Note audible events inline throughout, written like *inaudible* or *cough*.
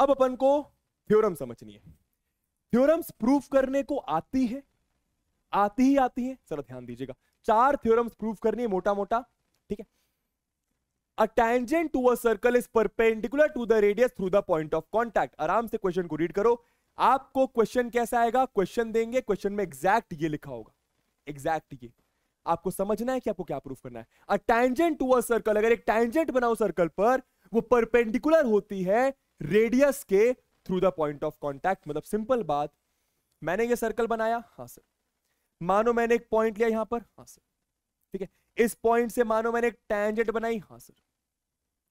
अब अपन को थ्योरम समझनी है थ्योरम्स प्रूफ करने को आती है आती ही आती है सर ध्यान दीजिएगा चार थ्योरम्स प्रूफ करनी है मोटा मोटा ठीक है a tangent to a circle is perpendicular to the radius through the point of contact आराम से क्वेश्चन को रीड करो आपको क्वेश्चन कैसा आएगा क्वेश्चन देंगे क्वेश्चन में एग्जैक्ट ये लिखा होगा एग्जैक्ट ये आपको समझना है कि आपको क्या प्रूफ करना है a tangent to a circle अगर एक टैंजेंट बनाओ सर्कल पर वो परपेंडिकुलर होती है रेडियस के through the point of contact मतलब सिंपल बात मैंने ये सर्कल बनाया हाँ सर मानो मैंने एक पॉइंट लिया यहां पर हाँ सर ठीक है इस पॉइंट से मानो मैंने एक टैंजेंट बनाई हाँ सर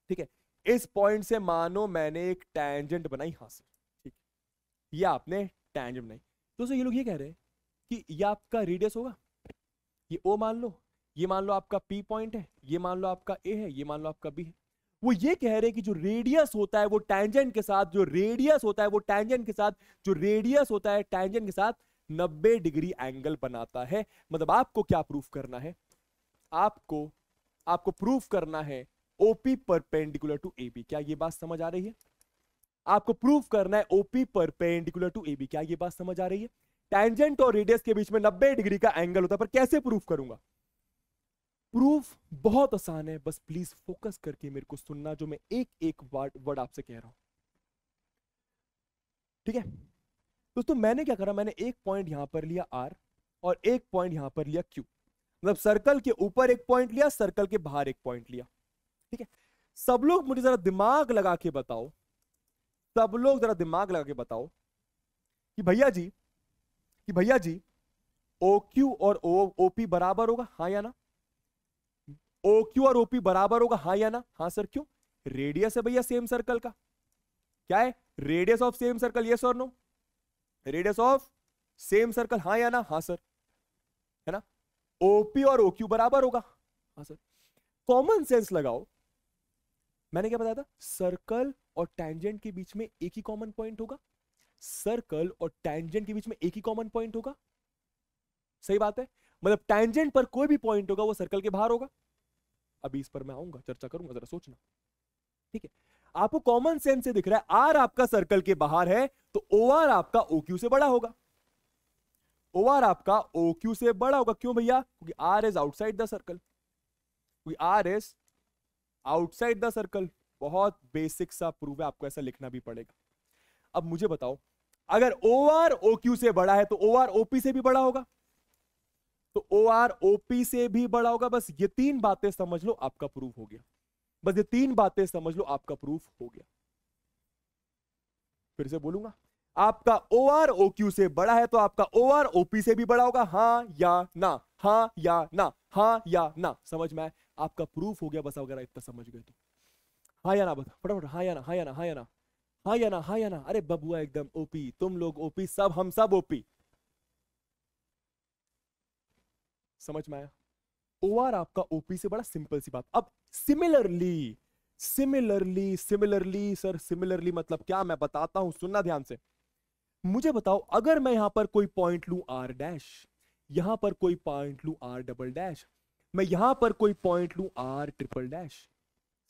ठीक है इस पॉइंट से मानो मैंने एक टैंजेंट बनाई हाँ सर ठीक ये आपने टैंजेंट बनाई दोस्तों ये लोग ये कह रहे हैं कि ये आपका रेडियस होगा ये ओ मान लो ये मान लो आपका पी पॉइंट है ये मान लो आपका ए है ये मान लो आपका बी है वो ये कह रहे हैं कि जो रेडियस होता है वो टैंजेंट के साथ जो रेडियस होता है वो टैंजेंट के साथ जो रेडियस होता है टैंजेंट के साथ 90 डिग्री एंगल बनाता है मतलब आपको क्या प्रूफ करना है आपको आपको प्रूफ करना है OP perpendicular to A B क्या ये बात समझ आ रही है आपको प्रूफ करना है OP perpendicular to A B क्या ये बात समझ आ रही है टैंजेंट और रेडियस के बीच में 90 डिग्री का एंगल होता है पर कैसे प्रूफ करूंगा प्रूफ बहुत आसान है बस प्लीज फोकस करके मेरे को सुनना जो मैं एक एक वर्ड वर्ड आपसे कह रहा हूं ठीक है दोस्तों मैंने क्या करा मैंने एक पॉइंट यहां पर लिया आर और एक पॉइंट यहां पर लिया क्यू मतलब सर्कल के ऊपर एक पॉइंट लिया सर्कल के बाहर एक पॉइंट लिया ठीक है सब लोग मुझे जरा दिमाग लगा के बताओ सब लोग जरा दिमाग लगा के बताओ कि भैया जी कि भैया जी ओ क्यू और ओ ओपी बराबर होगा हाँ या ना ओ क्यू और ओपी बराबर होगा हाँ या ना हाँ सर क्यों रेडियस है भैया सेम सर्कल का क्या है radius of same circle yes और no radius of same circle हाँ या ना हाँ सर है ना ओपी और ओक्यू बराबर होगा हाँ सर कॉमन सेंस लगाओ मैंने क्या बताया था सर्कल और टेंजेंट के बीच में एक ही कॉमन पॉइंट होगा सर्कल और टेंजेंट के बीच में एक ही कॉमन पॉइंट होगा सही बात है मतलब टेंजेंट पर कोई भी पॉइंट होगा वो सर्कल के बाहर होगा अभी इस पर मैं आऊंगा चर्चा करूंगा जरा सोचना ठीक है आपको कॉमन सेंस से दिख रहा है आर आपका सर्कल के बाहर है तो ओ आर आपका ओ क्यू से बड़ा होगा ओ आर आपका ओ क्यू से बड़ा होगा क्यों भैया क्योंकि R is outside the circle क्योंकि R is outside the circle बहुत बेसिक सा प्रूफ है आपको ऐसा लिखना भी पड़ेगा अब मुझे बताओ अगर ओ आर ओ क्यू से बड़ा है तो ओ आर ओपी से भी बड़ा होगा तो ओ आर ओपी से भी बड़ा होगा बस ये तीन बातें समझ लो आपका प्रूफ हो गया बस ये तीन बातें समझ लो आपका प्रूफ हो गया फिर से बोलूंगा आपका ओ आर ओ क्यू से बड़ा है तो आपका ओ आर ओपी से भी बड़ा होगा हाँ या ना हाँ या ना हाँ या ना समझ में आए आपका प्रूफ हो गया बस अगर इतना समझ गए तो हाँ या ना बता फटाफट हाँ या ना हाँ या ना हाँ या ना हाँ या ना हाँ या ना अरे बबुआ एकदम ओपी तुम लोग ओपी सब हम सब ओपी समझ में आया ओ आर आपका ओपी से बड़ा सिंपल सी बात अब similarly similarly similarly sir similarly मतलब क्या मैं बताता हूं सुनना ध्यान से मुझे बताओ अगर मैं यहां पर कोई पॉइंट लू आर डैश यहां पर कोई पॉइंट लू आर डबल डैश मैं यहां पर कोई पॉइंट लू आर ट्रिपल डैश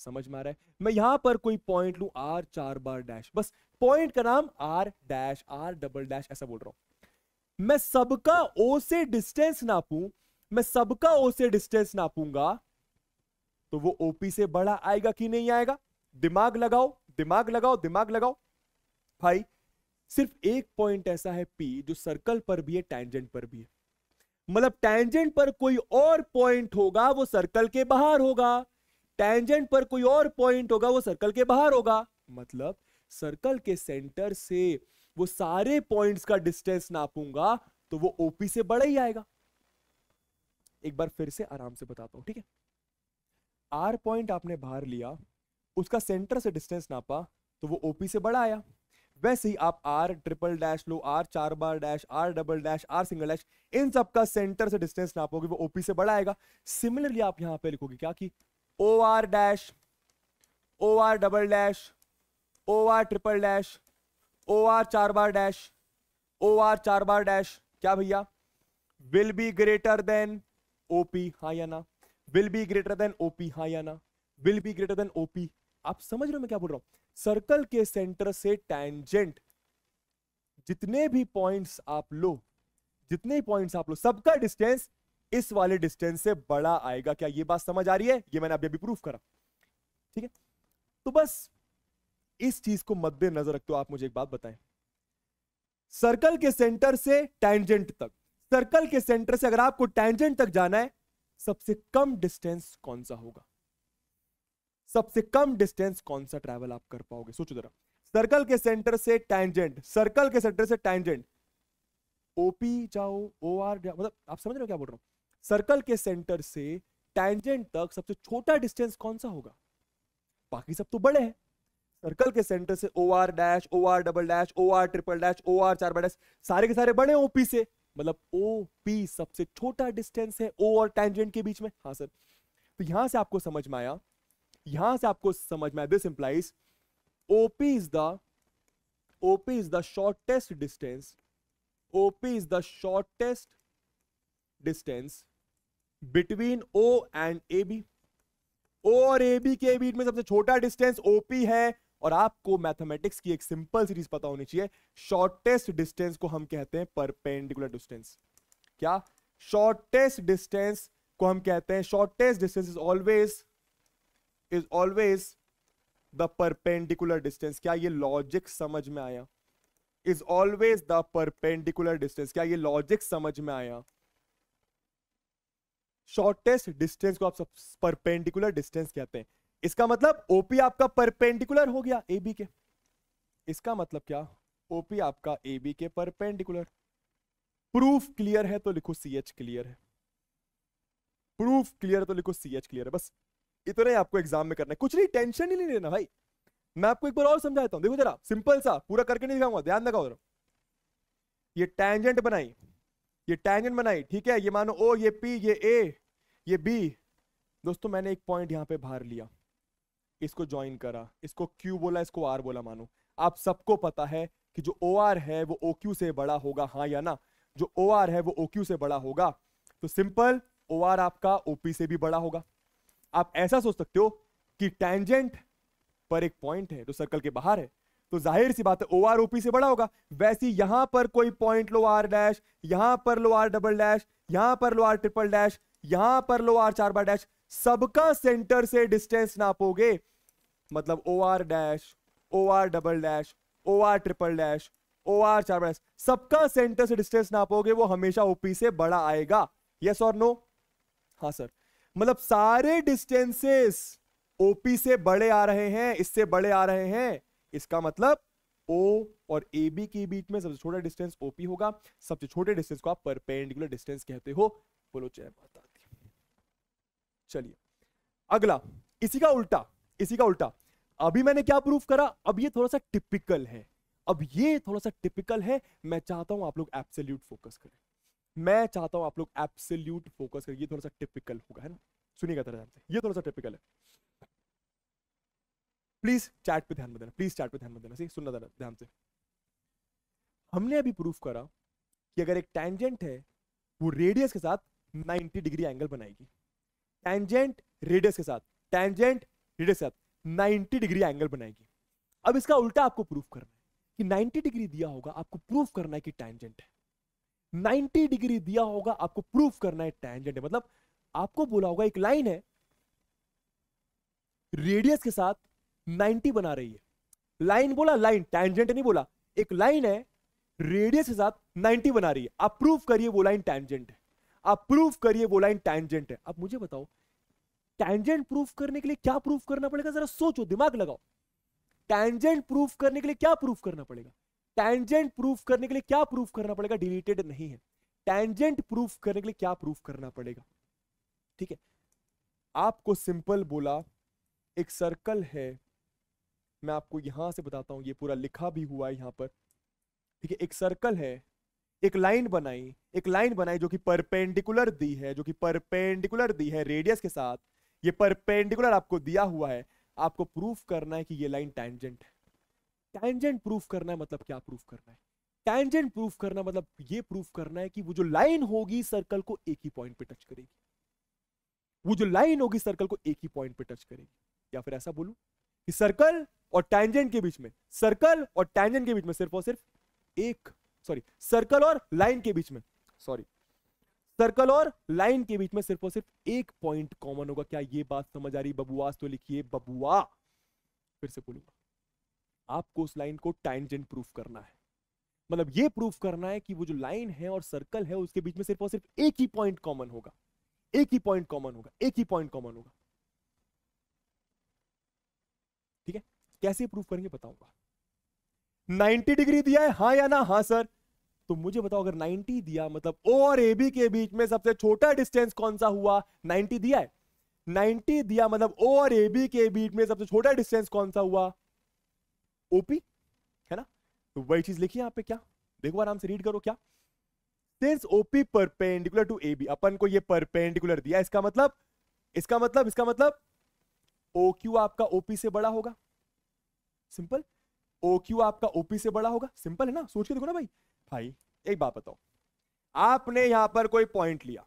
समझ में आ रहा है मैं यहां पर कोई पॉइंट लू आर चार बार डैश बस पॉइंट का नाम R dash R double dash ऐसा बोल रहा हूं मैं सबका ओ से डिस्टेंस नापूं मैं सबका ओ से डिस्टेंस नापूंगा तो वो ओपी से बड़ा आएगा कि नहीं आएगा दिमाग लगाओ दिमाग लगाओ दिमाग लगाओ भाई सिर्फ एक पॉइंट ऐसा है पी जो सर्कल पर भी है टैंजेंट पर भी है मतलब टैंजेंट पर कोई और पॉइंट होगा वो सर्कल के बाहर होगा टैंजेंट पर कोई और पॉइंट होगा वो सर्कल के बाहर होगा मतलब सर्कल के सेंटर से वो सारे पॉइंट्स का डिस्टेंस नापूंगा तो वो ओपी से बड़ा ही आएगा एक बार फिर से आराम से बताता हूँ ठीक है आर पॉइंट आपने बाहर लिया उसका सेंटर से डिस्टेंस नापा तो वो ओपी से बड़ा आया वैसे ही आप आर ट्रिपल डैश लो आर चार बार dash R double dash R single dash इन सब का सेंटर से डिस्टेंस नापोगे वो ओपी से बड़ा आएगा सिमिलरली आप यहां पे लिखोगे क्या कि O R dash O R double dash O R triple dash O R चार बार डैश ओ आर चार बार डैश क्या भैया will be greater than OP हाँ या ना will be greater than OP हाँ या ना will be greater than OP आप समझ रहे हो मैं क्या बोल रहा हूं सर्कल के सेंटर से टैंजेंट जितने भी पॉइंट्स आप लो जितने पॉइंट्स आप लो सबका डिस्टेंस इस वाले डिस्टेंस से बड़ा आएगा क्या ये बात समझ आ रही है ये मैंने अभी अभी प्रूफ करा ठीक है तो बस इस चीज को मद्देनजर रखते हो आप मुझे एक बात बताएं सर्कल के सेंटर से टैंजेंट तक सर्कल के सेंटर से अगर आपको टेंजेंट तक जाना है सबसे कम डिस्टेंस कौन सा होगा सबसे कम डिस्टेंस कौन सा ट्रैवल आप कर पाओगे सोचो जरा सर्कल के सेंटर से टेंजेंट सर्कल के सेंटर से टेंजेंट ओपी जाओ ओ आर मतलब आप समझ रहे हो क्या बोल रहा हूं सर्कल के सेंटर से टेंजेंट तक सबसे छोटा डिस्टेंस कौन सा होगा बाकी सब तो बड़े हैं सर्कल के सेंटर से O R dash O R double dash O R triple dash O R चार डैश सारे के सारे बड़े ओपी से मतलब ओ पी सबसे छोटा डिस्टेंस है ओ और टेंजेंट के बीच में हाँ सर तो यहां से आपको समझ में आया यहां से आपको समझ में आया this implies OP is the OP is the shortest distance. OP is the shortest distance between O and AB. O और AB के बीच में सबसे छोटा डिस्टेंस OP है और आपको मैथमेटिक्स की एक सिंपल सीरीज पता होनी चाहिए शॉर्टेस्ट डिस्टेंस को हम कहते हैं परपेंडिकुलर डिस्टेंस क्या शॉर्टेस्ट डिस्टेंस को हम कहते हैं shortest distance is always is always the perpendicular distance क्या ये लॉजिक समझ में आया is always the perpendicular distance क्या ये लॉजिक समझ में आया शॉर्टेस्ट डिस्टेंस को आप सब परपेंडिकुलर डिस्टेंस कहते हैं इसका मतलब ओपी आपका परपेंडिकुलर हो गया ए बी के इसका मतलब क्या ओपी आपका ए बी के परपेंडिकुलर प्रूफ क्लियर है तो लिखो सी एच क्लियर है प्रूफ क्लियर है तो लिखो सी एच क्लियर है बस इतना ही आपको एग्जाम में करना है कुछ नहीं टेंशन ही नहीं लेना भाई मैं आपको एक बार और समझाता हूं देखो जरा सिंपल सा पूरा करके नहीं दिखाऊंगा ध्यान लगाओ जरा ये टेंजेंट बनाई ये टेंजेंट बनाई ठीक है ये मानो ओ ये पी ये ए ये बी दोस्तों मैंने एक पॉइंट यहां पे बाहर लिया इसको ज्वाइन करा इसको क्यू बोला इसको आर बोला मानो आप सबको पता है कि जो ओ आर है वो ओ क्यू से बड़ा होगा हाँ या ना जो ओ आर है वो ओ क्यू से बड़ा होगा तो सिंपल ओ आर आपका ओपी से भी बड़ा होगा आप ऐसा सोच सकते हो कि टेंजेंट पर एक पॉइंट है जो तो सर्कल के बाहर है तो जाहिर सी बात है ओ आर ओपी से बड़ा होगा वैसे यहां पर कोई पॉइंट लो आर डैश यहां पर लो आर डबल डैश यहां पर लो आर ट्रिपल डैश यहां पर लो आर चार बार डैश सबका सेंटर से डिस्टेंस नापोगे मतलब O R dash O R double dash O R triple dash O R चार डैश सबका सेंटर से डिस्टेंस नापोगे वो हमेशा ओपी से बड़ा आएगा यस और नो हाँ सर मतलब सारे डिस्टेंसेस ओपी से बड़े आ रहे हैं इससे बड़े आ रहे हैं इसका मतलब ओ और ए बी के बीच में सबसे छोटा डिस्टेंस ओपी होगा सबसे छोटे डिस्टेंस को आप परपेंडिकुलर डिस्टेंस कहते हो बोलो जय माता चलिए अगला इसी का उल्टा इसी का उल्टा अभी मैंने क्या प्रूफ करा अब ये थोड़ा सा टिपिकल है अब ये थोड़ा सा टिपिकल है मैं चाहता हूं आप लोग एप्सल्यूट फोकस करें मैं चाहता हूं आप लोग एप्सल्यूट फोकस करें ये थोड़ा सा टिपिकल होगा है ना सुनिएगा तरह से ये थोड़ा सा टिपिकल है प्लीज चैट पे ध्यान में देना प्लीज चैट पे ध्यान में देना सुनना जरा ध्यान से हमने अभी प्रूफ करा कि अगर एक टेंजेंट है वो रेडियस के साथ 90 डिग्री एंगल बनाएगी टेंजेंट रेडियस के साथ टेंजेंट रेडियस के साथ 90 डिग्री एंगल बनाएगी अब इसका उल्टा आपको प्रूफ करना है कि 90 डिग्री दिया होगा आपको प्रूफ करना है कि टेंजेंट है 90 डिग्री दिया होगा आपको प्रूफ करना है टेंजेंट है मतलब आपको बोला होगा एक लाइन है रेडियस के साथ 90 बना रही है लाइन बोला लाइन टेंजेंट नहीं बोला एक लाइन है रेडियस के साथ 90 बना रही है आप प्रूफ करिए वो लाइन टेंजेंट है आप प्रूफ करिए वो लाइन टैंजेंट है अब मुझे बताओ टैंजेंट प्रूफ करने के लिए क्या प्रूफ करना पड़ेगा जरा सोचो दिमाग लगाओ टैंजेंट प्रूफ करने के लिए क्या प्रूफ करना पड़ेगा टैंजेंट प्रूफ करने के लिए क्या प्रूफ करना पड़ेगा डिलीटेड नहीं है टैंजेंट प्रूफ करने के लिए क्या प्रूफ करना पड़ेगा ठीक है आपको सिंपल बोला एक सर्कल है मैं आपको यहां से बताता हूं ये पूरा लिखा भी हुआ है यहां पर ठीक है एक सर्कल है एक लाइन बनाई एक लाइन बनाई जो कि परपेंडिकुलर दी है जो कि परपेंडिकुलर दी है रेडियस के साथ ये परपेंडिकुलर आपको दिया हुआ है आपको प्रूफ करना है कि ये लाइन टैंजेंट है टैंजेंट प्रूफ करना है मतलब क्या प्रूफ करना है टैंजेंट प्रूफ करना मतलब ये प्रूफ करना है कि वो जो लाइन होगी सर्कल को एक ही पॉइंट पे टच करेगी वो जो लाइन होगी सर्कल को एक ही पॉइंट पे टच करेगी या फिर ऐसा बोलू कि सर्कल और टैंजेंट के बीच में सर्कल और टैंजेंट के बीच में सिर्फ और सिर्फ एक सॉरी सर्कल और लाइन के बीच में सॉरी सर्कल और लाइन के बीच में सिर्फ और सिर्फ एक पॉइंट कॉमन होगा क्या ये बात समझ आ रही बबुआस तो लिखिए बबुआ फिर से बोलूंगा आपको उस लाइन को टाइमजेंट प्रूफ करना है मतलब ये प्रूफ करना है कि वो जो लाइन है और सर्कल है उसके बीच में सिर्फ और सिर्फ एक ही पॉइंट कॉमन होगा एक ही पॉइंट कॉमन होगा एक ही पॉइंट कॉमन होगा ठीक है कैसे प्रूफ करेंगे बताऊंगा 90 डिग्री दिया है हाँ या ना हाँ सर तो मुझे बताओ अगर 90 दिया मतलब ओ और ए बी के बीच में सबसे छोटा डिस्टेंस कौन सा हुआ 90 दिया है 90 दिया मतलब ओ और ए बी के बीच में सबसे छोटा डिस्टेंस कौन सा हुआ ओपी है ना तो वही चीज लिखी यहाँ पे क्या देखो आराम से रीड करो क्या since OP perpendicular to A B अपन को ये परपेंडिकुलर दिया इसका मतलब इसका मतलब इसका मतलब ओ क्यू आपका ओपी से बड़ा होगा सिंपल ओ क्यू आपका ओपी से बड़ा होगा सिंपल है ना सोच के देखो ना भाई भाई एक बात बताओ आपने यहां पर कोई पॉइंट लिया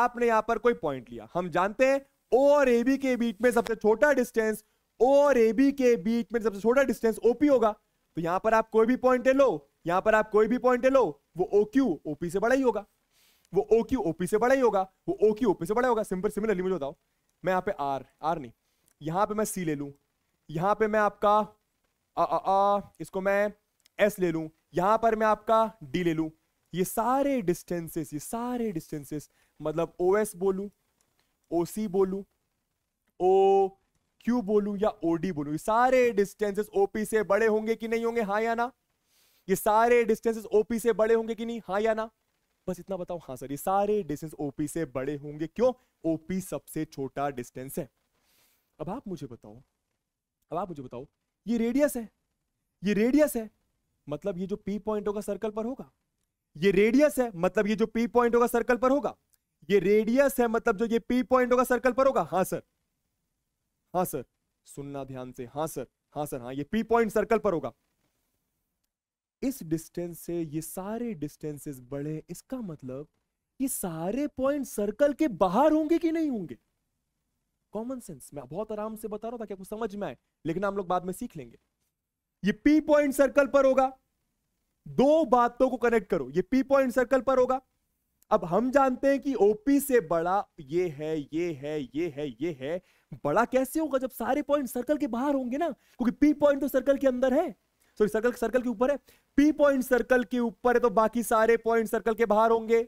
आपने यहां पर कोई पॉइंट लिया हम जानते हैं ओ और ए बी के बीच में सबसे छोटा डिस्टेंस ओ और ए बी के बीच में सबसे छोटा डिस्टेंस ओपी होगा तो यहां पर आप कोई भी पॉइंट लो यहां पर आप कोई भी पॉइंट लो वो ओ क्यू ओपी से बड़ा ही होगा वो ओ क्यू ओपी से बड़ा ही होगा वो ओ क्यू ओपी से बड़ा होगा सिंपल सिमिलरली मुझे बताओ मैं यहां पे आर आर नहीं यहां पे मैं सी ले लू यहां पे मैं आपका आ, आ, आ, इसको मैं एस ले लू यहां पर मैं आपका डी ले लू ये सारे डिस्टेंसेस ये सारे डिस्टेंसेस मतलब ओ एस बोलू ओ सी बोलू ओ क्यू बोलू या ओ डी बोलू ये सारे डिस्टेंसेस ओपी से बड़े होंगे कि नहीं होंगे हाँ या ना ये सारे डिस्टेंसेस ओपी से बड़े होंगे कि नहीं हाँ या ना बस इतना बताओ हाँ सर ये सारे डिस्टेंस ओपी से बड़े होंगे क्यों ओपी सबसे छोटा डिस्टेंस है अब आप मुझे बताओ अब आप मुझे बताओ ये रेडियस है ये रेडियस है मतलब ये जो पी पॉइंट होगा सर्कल पर होगा ये रेडियस है मतलब ये जो पी पॉइंट होगा सर्कल पर होगा ये रेडियस है मतलब जो ये पी पॉइंट होगा सर्कल पर होगा हाँ सर हाँ सर सुनना ध्यान से हाँ सर हाँ सर हाँ ये पी पॉइंट सर्कल पर होगा इस डिस्टेंस से ये सारे डिस्टेंसेस बढ़े इसका मतलब ये सारे पॉइंट सर्कल के बाहर होंगे कि नहीं होंगे कॉमन सेंस मैं बहुत आराम से बता रहा हूं ताकि आपको समझ में आए लेकिन हम लोग बाद में सीख लेंगे ये पी पॉइंट सर्कल पर होगा दो बातों को कनेक्ट करो ये पी पॉइंट सर्कल पर होगा अब हम जानते हैं कि ओपी से बड़ा ये है ये है ये है ये है बड़ा कैसे होगा जब सारे पॉइंट सर्कल के बाहर होंगे ना क्योंकि पी पॉइंट तो सर्कल के अंदर है सॉरी सर्कल सर्कल के ऊपर है पी पॉइंट सर्कल के ऊपर है तो बाकी सारे पॉइंट सर्कल के बाहर होंगे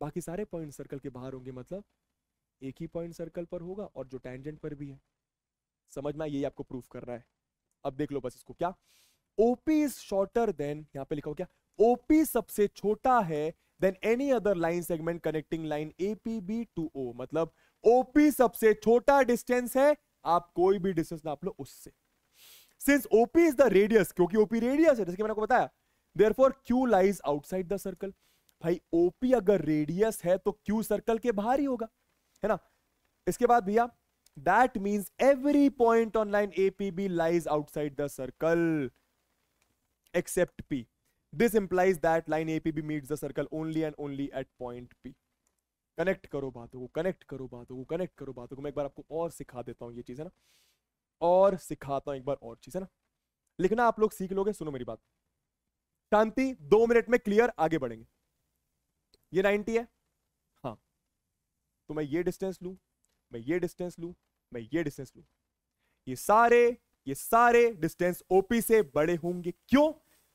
बाकी सारे पॉइंट सर्कल के बाहर होंगे मतलब एक ही पॉइंट सर्कल पर होगा और जो टेंजेंट पर भी है समझ में ये आपको प्रूफ कर रहा है अब देख लो बस इसको क्या ओपी इज शॉर्टर देन यहां पे लिखा हो क्या ओपी सबसे छोटा है than any other line segment connecting line B to O मतलब ओपी सबसे छोटा डिस्टेंस है आप कोई भी डिस्टेंस नाप लो उससे since OP is the radius क्योंकि ओपी रेडियस है जैसे कि मैंने आपको बताया therefore Q lies outside the circle भाई ओपी अगर रेडियस है तो क्यू सर्कल के बाहर ही होगा है ना इसके बाद भैया that means every point on line APB lies outside the circle except P. This implies that line APB meets the circle only and only at point P. Connect करो बातों को कनेक्ट करो बातों को कनेक्ट करो बातों को मैं एक बार आपको और सिखा देता हूँ ये चीज़ है ना और सिखाता हूँ एक बार और चीज़ है ना लिखना आप लोग सीख लोगे सुनो मेरी बात शांति दो मिनट में क्लियर आगे बढ़ेंगे ये 90 है हाँ तो मैं ये डिस्टेंस लू मैं ये डिस्टेंस लू मैं ये डिस्टेंस लू ये सारे ये सारे डिस्टेंस ओपी से बड़े होंगे क्यों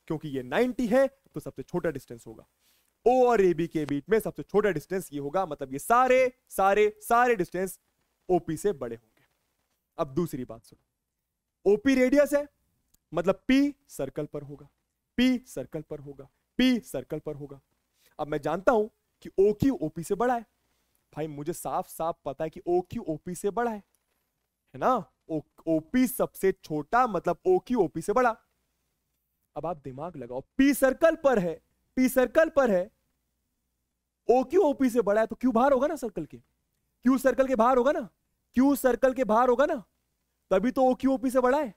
क्योंकि ये 90 है तो सबसे छोटा डिस्टेंस होगा ओ और ए बी के बीच में सबसे छोटा डिस्टेंस ये होगा मतलब ये सारे सारे सारे डिस्टेंस ओपी से बड़े होंगे अब दूसरी बात सुनो ओपी रेडियस है मतलब पी सर्कल पर होगा पी सर्कल पर होगा पी सर्कल पर होगा अब मैं जानता हूं कि ओ की ओपी से बड़ा है भाई मुझे साफ साफ पता है कि ओ क्यू ओपी से बड़ा है है ना ओ, ओपी सबसे छोटा मतलब ओ क्यू ओपी से बड़ा अब आप दिमाग लगाओ पी सर्कल पर है पी सर्कल पर है ओ क्यू ओपी से बड़ा है तो क्यू बाहर होगा ना सर्कल के क्यू सर्कल के बाहर होगा ना क्यू सर्कल के बाहर होगा ना तभी तो ओ क्यू ओपी से बड़ा है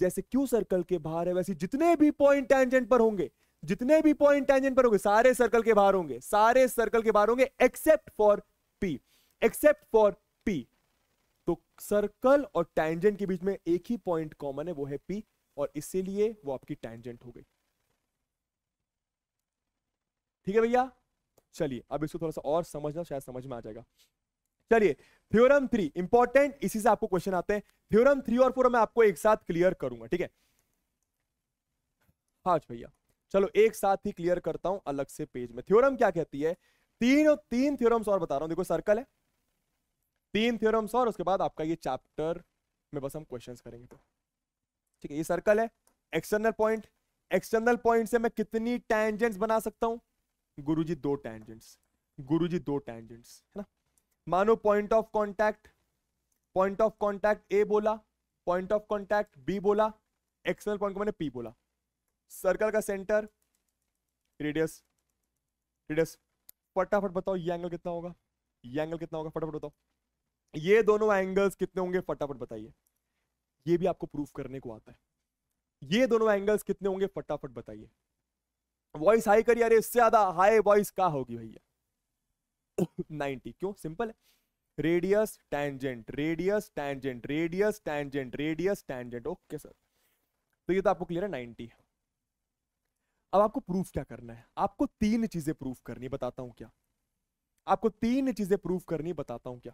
जैसे क्यू सर्कल के बाहर है वैसे जितने भी पॉइंट टेंजेंट पर होंगे जितने भी पॉइंट टेंजेंट पर होंगे सारे सर्कल के बाहर होंगे सारे सर्कल के बाहर होंगे except for P except for P तो सर्कल और टेंजेंट के बीच में एक ही पॉइंट कॉमन है वो है पी और इसीलिए वो आपकी टेंजेंट हो गई ठीक है भैया चलिए अब इसको थोड़ा सा और समझना शायद समझ में आ जाएगा चलिए थ्योरम थ्री इंपॉर्टेंट इसी से आपको क्वेश्चन आते हैं थ्योरम थ्री और फोर मैं आपको एक साथ क्लियर करूंगा ठीक है हाँ भैया चलो एक साथ ही क्लियर करता हूं अलग से पेज में थ्योरम क्या कहती है तीन और तीन थ्योरम्स और बता रहा हूं देखो सर्कल है तीन थ्योरम्स और उसके बाद आपका ये चैप्टर में बस हम क्वेश्चन करेंगे तो ठीक है ये सर्कल है एक्सटर्नल पॉइंट एक्सटर्नल पॉइंट से मैं कितनी टैंजेंट्स बना सकता हूं गुरुजी दो टैंजेंट्स गुरुजी दो टैंजेंट्स है ना मानो point of contact point of contact A बोला पॉइंट ऑफ कांटेक्ट बी बोला एक्सटर्नल पॉइंट को मैंने पी बोला सर्कल का सेंटर रेडियस रेडियस फटाफट बताओ ये एंगल कितना होगा ये एंगल कितना होगा फटाफट बताओ ये दोनों एंगल्स कितने होंगे फटाफट बताइए ये भी आपको प्रूफ करने को आता है ये दोनों एंगल्स कितने होंगे फटाफट बताइए वॉइस हाई करिए अरे इससे ज्यादा हाई वॉइस का होगी भैया 90 *coughs* क्यों सिंपल है radius tangent radius tangent radius tangent radius tangent okay sir तो ये तो आपको क्लियर है 90 अब आपको प्रूफ क्या करना है आपको तीन चीजें प्रूफ करनी बताता हूं क्या आपको तीन चीजें प्रूफ करनी बताता हूं क्या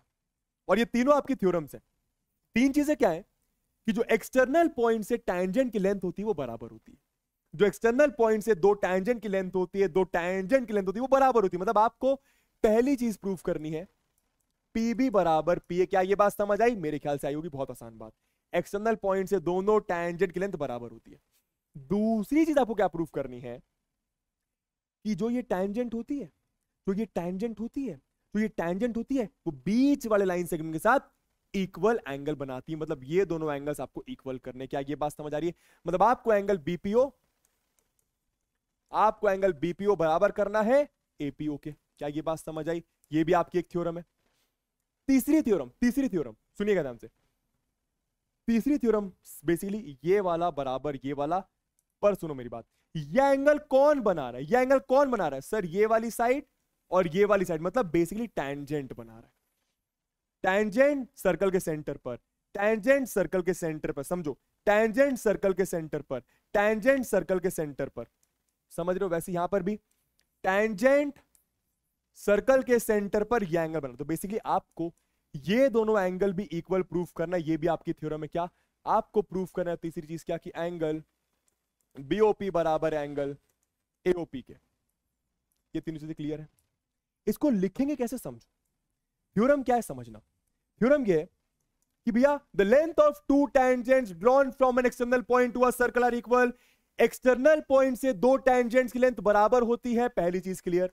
और ये तीनों आपकी थ्योरम्स हैं तीन चीजें क्या है कि जो एक्सटर्नल पॉइंट से टैंजेंट की लेंथ होती है वो बराबर होती है जो एक्सटर्नल पॉइंट से दो टैंजेंट की लेंथ होती है दो टैंजेंट की लेंथ होती है वो बराबर होती है मतलब आपको पहली चीज प्रूफ करनी है पीबी बराबर पी ए क्या ये बात समझ आई मेरे ख्याल से आई होगी बहुत आसान बात एक्सटर्नल पॉइंट से दोनों टैंजेंट की लेंथ बराबर होती है दूसरी चीज आपको क्या प्रूफ करनी है कि जो ये टैंजेंट होती है जो ये टैंजेंट होती है जो ये टैंजेंट होती है वो बीच वाले लाइन सेगमेंट के साथ इक्वल एंगल बनाती है मतलब ये दोनों एंगल्स आपको इक्वल करने क्या ये बात समझ आ रही है मतलब आपको एंगल बीपीओ आपको एंगल बीपीओ बराबर करना है एपीओ के क्या ये बात समझ आई ये भी आपकी एक थ्योरम है तीसरी थ्योरम तीसरी थ्योरम सुनिएगा ध्यान से तीसरी थ्योरम बेसिकली ये वाला बराबर ये वाला पर सुनो मेरी बात ये एंगल कौन बना रहा है ये एंगल कौन बना रहा है सर ये वाली साइड और ये वाली साइड मतलब बेसिकली टैंजेंट बना रहा है टैंजेंट सर्कल के सेंटर पर टैंजेंट सर्कल के सेंटर पर समझो टैंजेंट सर्कल के सेंटर पर टैंजेंट सर्कल के सेंटर पर समझ रहे हो वैसे यहां पर भी टैंजेंट सर्कल के सेंटर पर यह एंगल बना तो बेसिकली आपको ये दोनों एंगल भी इक्वल प्रूफ करना ये भी आपकी थ्योरम में क्या आपको प्रूफ करना है तीसरी चीज क्या कि एंगल बीओपी बराबर एंगल एओपी के ये तीनों चीजें क्लियर है इसको लिखेंगे कैसे समझो थ्योरम क्या है समझना थ्योरम ये कि भैया the length of two tangents drawn from an external point to a circle are equal external point से दो टैंजेंट्स की लेंथ बराबर होती है पहली चीज क्लियर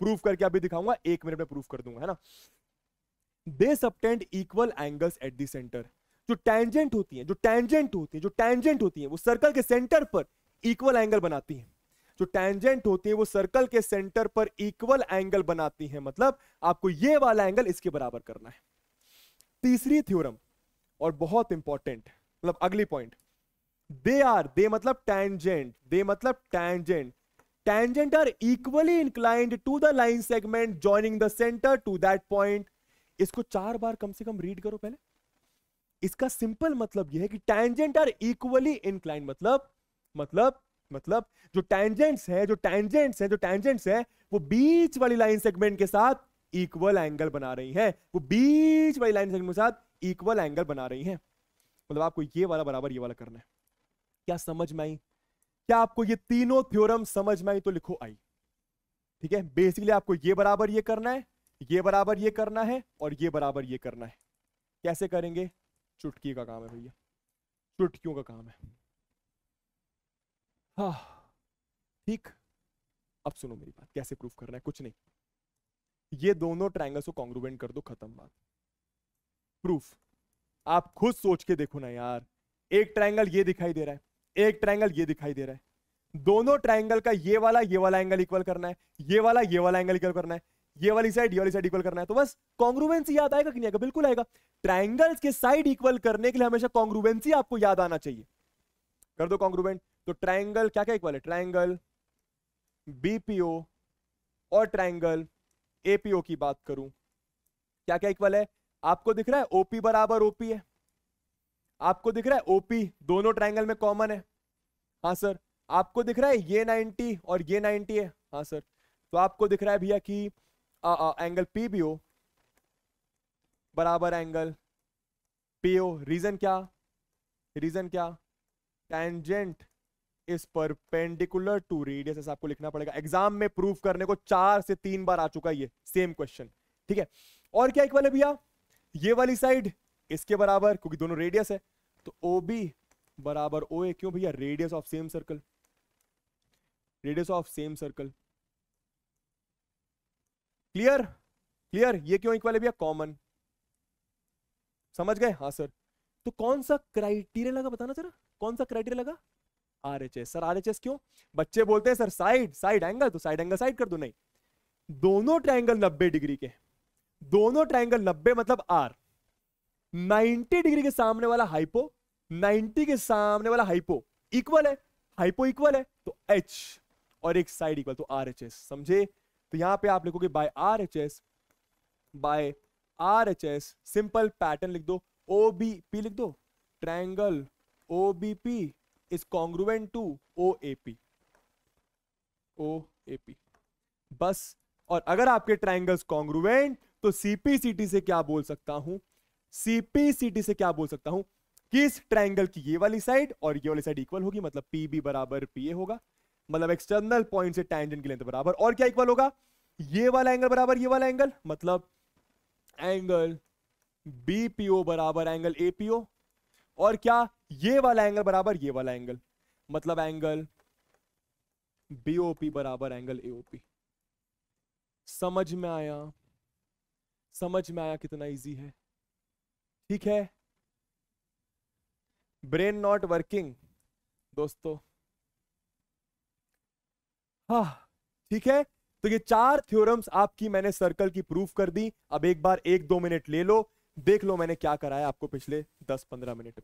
प्रूफ करके अभी दिखाऊंगा एक मिनट में प्रूफ कर दूंगा है ना they subtend equal angles at the centre जो टैंजेंट होती है जो टैंजेंट होती है जो टैंजेंट होती है वो सर्कल के सेंटर पर इक्वल एंगल बनाती है जो टैंजेंट होती है वो सर्कल के सेंटर पर इक्वल एंगल बनाती है मतलब आपको ये वाला एंगल इसके बराबर करना है तीसरी थ्योरम और बहुत इंपॉर्टेंट मतलब अगली पॉइंट दे आर दे मतलब टैंजेंट दे मतलब tangent tangent are equally inclined to the line segment joining the centre to that point इसको चार बार कम से कम रीड करो पहले इसका सिंपल मतलब यह है कि टैंजेंट आर इक्वली इंक्लाइन मतलब मतलब मतलब जो टैंजेंट्स है जो टैंजेंट्स है जो टैंजेंट्स है वो बीच वाली लाइन सेगमेंट के साथ इक्वल एंगल बना रही हैं वो बीच वाली लाइन सेगमेंट के साथ इक्वल एंगल बना रही हैं मतलब आपको ये वाला बराबर ये वाला करना है क्या समझ में आई क्या आपको ये तीनों थ्योरम समझ में आई तो लिखो आई ठीक है बेसिकली आपको ये बराबर ये करना है ये बराबर ये करना है और ये बराबर ये करना है कैसे करेंगे चुटकी का काम है भैया चुटकियों का काम है हाँ ठीक अब सुनो मेरी बात कैसे प्रूफ करना है कुछ नहीं ये दोनों ट्रायंगल्स को कॉन्ग्रुवेंट कर दो खत्म बात प्रूफ आप खुद सोच के देखो ना यार एक ट्रायंगल ये दिखाई दे रहा है एक ट्रायंगल ये दिखाई दे रहा है दोनों ट्रायंगल का ये वाला ये वाला एंगल इक्वल करना है ये वाला ये वाला एंगल इक्वल करना है ये वाली साइड ये वाली साइड इक्वल करना है तो बस कॉन्ग्रुवेंसी याद आएगा कि नहीं आएगा बिल्कुल आएगा ट्राइंगल्स के साइड इक्वल करने के लिए हमेशा कॉन्ग्रुवेंसी आपको याद आना चाहिए कर दो कॉन्ग्रुवेंट तो ट्राइंगल क्या क्या इक्वल है ट्राइंगल बीपीओ और ट्राइंगल एपीओ की बात करूं क्या क्या इक्वल है आपको दिख रहा है ओपी बराबर ओपी है आपको दिख रहा है ओपी दोनों ट्राइंगल में कॉमन है हाँ सर आपको दिख रहा है ये नाइनटी और ये नाइनटी है हाँ सर तो आपको दिख रहा है भैया की एंगल पी बी ओ बराबर एंगल पी ओ रीजन क्या रीजन क्या tangent perpendicular to radius ऐसा आपको लिखना पड़ेगा एग्जाम में प्रूव करने को चार से तीन बार आ चुका ये सेम क्वेश्चन ठीक है और क्या एक वाले भैया ये वाली साइड इसके बराबर क्योंकि दोनों रेडियस है तो ओ बी बराबर ओ ए क्यों भैया radius of same circle radius of same circle clear clear ये क्यों इक्वल है भैया कॉमन समझ गए हाँ सर तो कौन सा क्राइटेरिया लगा बताना जरा कौन सा क्राइटेरिया लगा आरएचएस सर आरएचएस क्यों बच्चे बोलते हैं सर साइड साइड एंगल तो साइड एंगल साइड कर दो नहीं दोनों ट्राइंगल नब्बे डिग्री के दोनों ट्राइंगल नब्बे मतलब आर 90 डिग्री के सामने वाला हाइपो 90 के सामने वाला हाइपो इक्वल है हाइपो इक्वल है तो एच और एक साइड इक्वल तो आर एच एस समझे तो यहाँ पे आप लिखोगे by R H S by R H S simple pattern लिख दो ओ बी पी लिख दो triangle O B P is congruent to O A P O A P बस और अगर आपके ट्राइंगल्स कॉन्ग्रुवेंट तो सीपीसीटी से क्या बोल सकता हूं सीपीसीटी से क्या बोल सकता हूं किस ट्राइंगल की ये वाली साइड और ये वाली साइड इक्वल होगी मतलब पी बी बराबर पी ए होगा मतलब एक्सटर्नल पॉइंट से टैंजेंट की लेंथ बराबर और क्या इक्वल होगा ये वाला एंगल बराबर ये वाला एंगल मतलब एंगल बीपीओ बराबर एंगल एपीओ और क्या ये वाला एंगल बराबर ये वाला एंगल मतलब एंगल बीओपी बराबर एंगल एओपी समझ में आया समझ में आया कितना इजी है ठीक है ब्रेन नॉट वर्किंग दोस्तों हाँ ठीक है तो ये चार थ्योरम्स आपकी मैंने सर्कल की प्रूफ कर दी अब एक बार एक दो मिनट ले लो देख लो मैंने क्या कराया आपको पिछले दस पंद्रह मिनट में